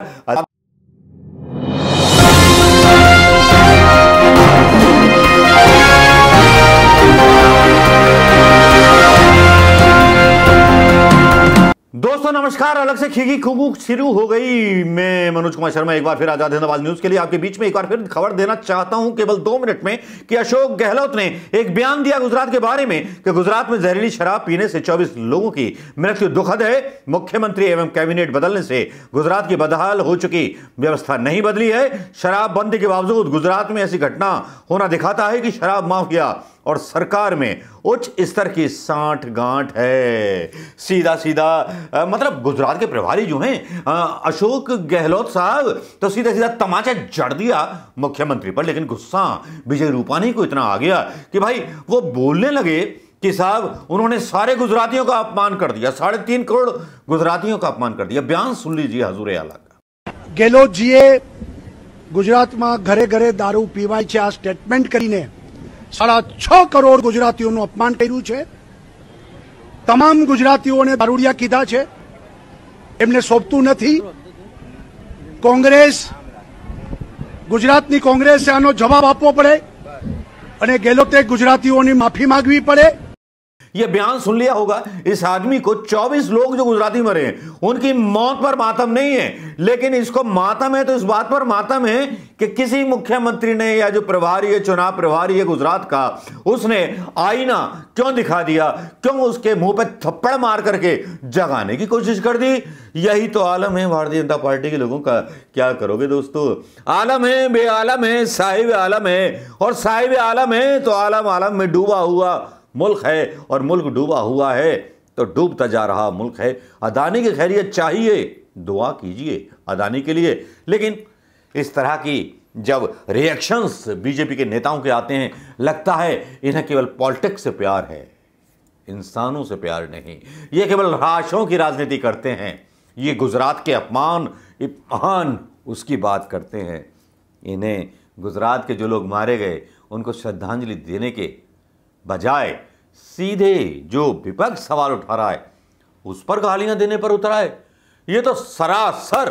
i दोस्तों नमस्कार अलग से खिगी खुगू शुरू हो गई मैं मनोज कुमार शर्मा एक बार फिर आजाद अहमदाबाद न्यूज के लिए आपके बीच में एक बार फिर खबर देना चाहता हूं केवल दो मिनट में कि अशोक गहलोत ने एक बयान दिया गुजरात के बारे में कि गुजरात में जहरीली शराब पीने से 24 लोगों की मृत्यु दुखद है मुख्यमंत्री एवं कैबिनेट बदलने से गुजरात की बदहाल हो चुकी व्यवस्था नहीं बदली है शराबबंदी के बावजूद गुजरात में ऐसी घटना होना दिखाता है कि शराब माफिया और सरकार में उच्च स्तर की साठ गांठ है सीधा सीधा आ, मतलब गुजरात के प्रभारी जो हैं अशोक गहलोत साहब तो सीधा सीधा तमाचा जड़ दिया मुख्यमंत्री पर लेकिन गुस्सा विजय रूपानी को इतना आ गया कि भाई वो बोलने लगे कि साहब उन्होंने सारे गुजरातियों का अपमान कर दिया साढ़े तीन करोड़ गुजरातियों का अपमान कर दिया बयान सुन लीजिए हजूर आला का गुजरात में घरे घरे दारू પીવાય છે स्टेटमेंट સ્ટેટમેન્ટ કરીને સાડા છ કરોડ ગુજરાતીઓનું અપમાન કર્યું છે તમામ ગુજરાતીઓને દારૂડિયા કીધા છે એમને સોંપતું નથી કોંગ્રેસ ગુજરાતની કોંગ્રેસે આનો જવાબ આપવો પડે અને ગેલોતે ગુજરાતીઓની માફી માંગવી પડે यह बयान सुन लिया होगा इस आदमी को 24 लोग जो गुजराती मरे हैं उनकी मौत पर मातम नहीं है लेकिन इसको मातम है तो इस बात पर मातम है कि किसी मुख्यमंत्री ने या जो प्रभारी है चुनाव प्रभारी है गुजरात का उसने आईना क्यों दिखा दिया क्यों उसके मुंह पर थप्पड़ मार करके जगाने की कोशिश कर दी यही तो आलम है भारतीय जनता पार्टी के लोगों का क्या करोगे दोस्तों आलम है बे आलम है साहिब आलम है और साहिब आलम है तो आलम आलम में डूबा हुआ मुल्क है और मुल्क डूबा हुआ है तो डूबता जा रहा मुल्क है अदानी की खैरियत चाहिए दुआ कीजिए अदानी के लिए लेकिन इस तरह की जब रिएक्शंस बीजेपी के नेताओं के आते हैं लगता है इन्हें केवल पॉलिटिक्स से प्यार है इंसानों से प्यार नहीं ये केवल राशों की राजनीति करते हैं ये गुजरात के अपमान अपमान उसकी बात करते हैं इन्हें गुजरात के जो लोग मारे गए उनको श्रद्धांजलि देने के बजाय सीधे जो विपक्ष सवाल उठा रहा है उस पर गालियां देने पर उतरा है ये तो सरासर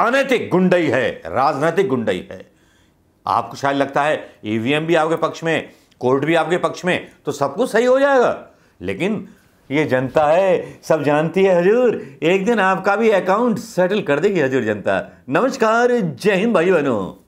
अनैतिक गुंडई है राजनीतिक गुंडई है आपको शायद लगता है ईवीएम भी आपके पक्ष में कोर्ट भी आपके पक्ष में तो सब कुछ सही हो जाएगा लेकिन ये जनता है सब जानती है हजूर एक दिन आपका भी अकाउंट सेटल कर देगी हजूर जनता नमस्कार जय हिंद भाई बहनों